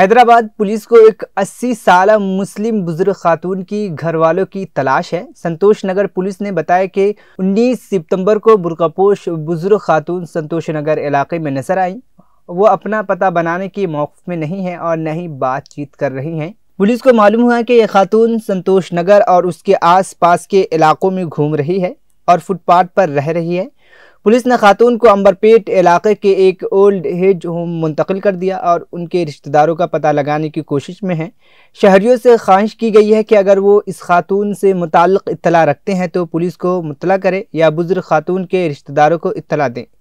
Hyderabad police को एक 80 साल मुस्लिम बुजुर्ग खातून की घर वालों की तलाश है संतोष नगर पुलिस ने बताया कि 19 सितंबर को बुरकापोश बुजुर्ग खातून संतोष नगर इलाके में नजर आई वो अपना पता बनाने के मौक़ में नहीं है और न ही बातचीत कर रही हैं पुलिस को मालूम हुआ कि यह खातून संतोष नगर और उसके आसपास के इलाकों में घूम रही है और फुटपाथ पर रह रही है पुलिस ने खातून को अम्बरपेट इलाके के एक ओल्ड एज होम मुंतकिल कर दिया और उनके रिश्तेदारों का पता लगाने की कोशिश में है शहरियों से ख्वाहिश की गई है कि अगर वो इस खातून से मुतल इतला रखते हैं तो पुलिस को मुतला करें या बुजुर्ग खातून के रिश्तेदारों को इतला दें